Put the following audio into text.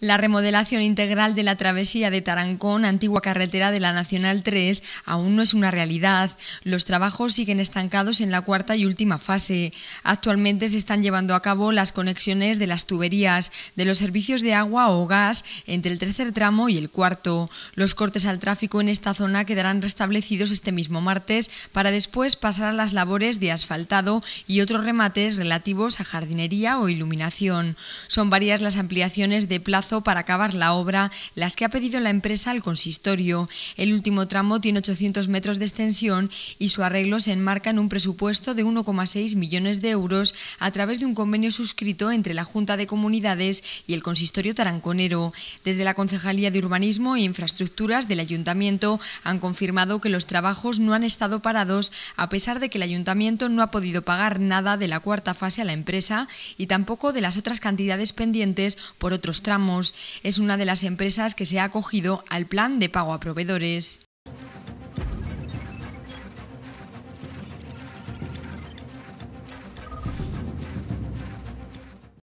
La remodelación integral de la travesía de Tarancón, antigua carretera de la Nacional 3, aún no es una realidad. Los trabajos siguen estancados en la cuarta y última fase. Actualmente se están llevando a cabo las conexiones de las tuberías, de los servicios de agua o gas entre el tercer tramo y el cuarto. Los cortes al tráfico en esta zona quedarán restablecidos este mismo martes para después pasar a las labores de asfaltado y otros remates relativos a jardinería o iluminación. Son varias las ampliaciones de plazo para acabar la obra, las que ha pedido la empresa al consistorio. El último tramo tiene 800 metros de extensión y su arreglo se enmarca en un presupuesto de 1,6 millones de euros a través de un convenio suscrito entre la Junta de Comunidades y el consistorio taranconero. Desde la Concejalía de Urbanismo e Infraestructuras del Ayuntamiento han confirmado que los trabajos no han estado parados a pesar de que el Ayuntamiento no ha podido pagar nada de la cuarta fase a la empresa y tampoco de las otras cantidades pendientes por otros tramos es una de las empresas que se ha acogido al plan de pago a proveedores.